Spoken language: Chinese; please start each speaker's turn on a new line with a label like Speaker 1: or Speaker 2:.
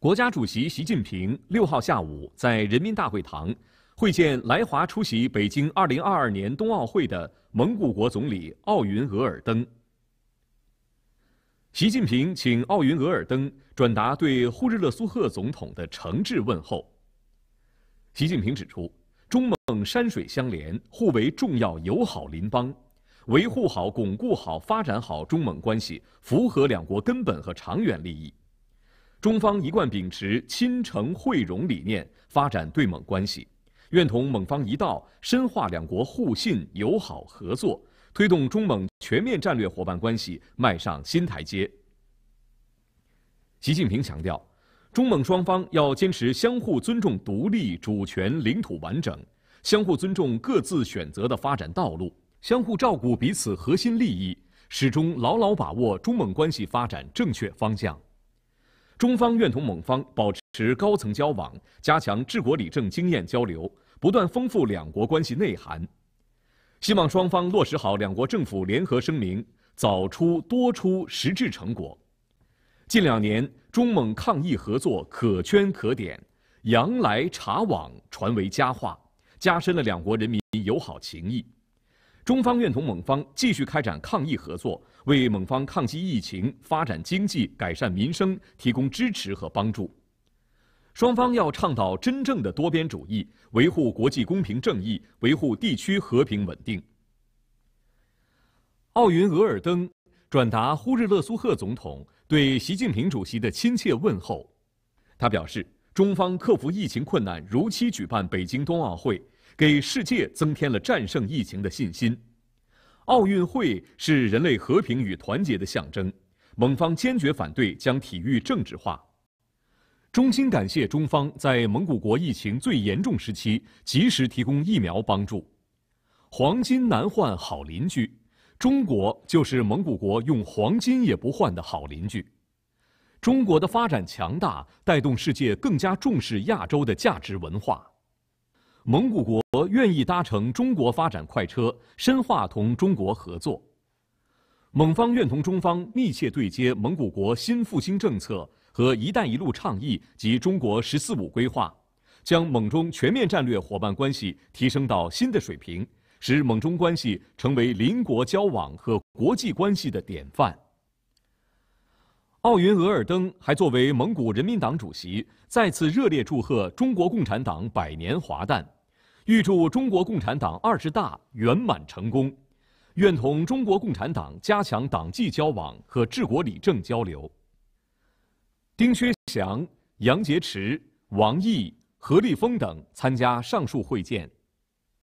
Speaker 1: 国家主席习近平6号下午在人民大会堂会见来华出席北京2022年冬奥会的蒙古国总理奥云额尔登。习近平请奥云额尔登转达对呼日勒苏赫总统的诚挚问候。习近平指出，中蒙山水相连，互为重要友好邻邦，维护好、巩固好、发展好中蒙关系，符合两国根本和长远利益。中方一贯秉持亲诚惠容理念发展对蒙关系，愿同蒙方一道深化两国互信友好合作，推动中蒙全面战略伙伴关系迈上新台阶。习近平强调，中蒙双方要坚持相互尊重独立主权领土完整，相互尊重各自选择的发展道路，相互照顾彼此核心利益，始终牢牢把握中蒙关系发展正确方向。中方愿同蒙方保持高层交往，加强治国理政经验交流，不断丰富两国关系内涵。希望双方落实好两国政府联合声明，早出多出实质成果。近两年，中蒙抗疫合作可圈可点，羊来茶往，传为佳话，加深了两国人民友好情谊。中方愿同蒙方继续开展抗疫合作，为蒙方抗击疫情、发展经济、改善民生提供支持和帮助。双方要倡导真正的多边主义，维护国际公平正义，维护地区和平稳定。奥云额尔登转达呼日勒苏赫总统对习近平主席的亲切问候，他表示，中方克服疫情困难，如期举办北京冬奥会。给世界增添了战胜疫情的信心。奥运会是人类和平与团结的象征。蒙方坚决反对将体育政治化。衷心感谢中方在蒙古国疫情最严重时期及时提供疫苗帮助。黄金难换好邻居，中国就是蒙古国用黄金也不换的好邻居。中国的发展强大，带动世界更加重视亚洲的价值文化。蒙古国愿意搭乘中国发展快车，深化同中国合作。蒙方愿同中方密切对接蒙古国新复兴政策和“一带一路”倡议及中国“十四五”规划，将蒙中全面战略伙伴关系提升到新的水平，使蒙中关系成为邻国交往和国际关系的典范。奥云额尔登还作为蒙古人民党主席，再次热烈祝贺中国共产党百年华诞。预祝中国共产党二十大圆满成功，愿同中国共产党加强党际交往和治国理政交流。丁薛祥、杨洁篪、王毅、何立峰等参加上述会见。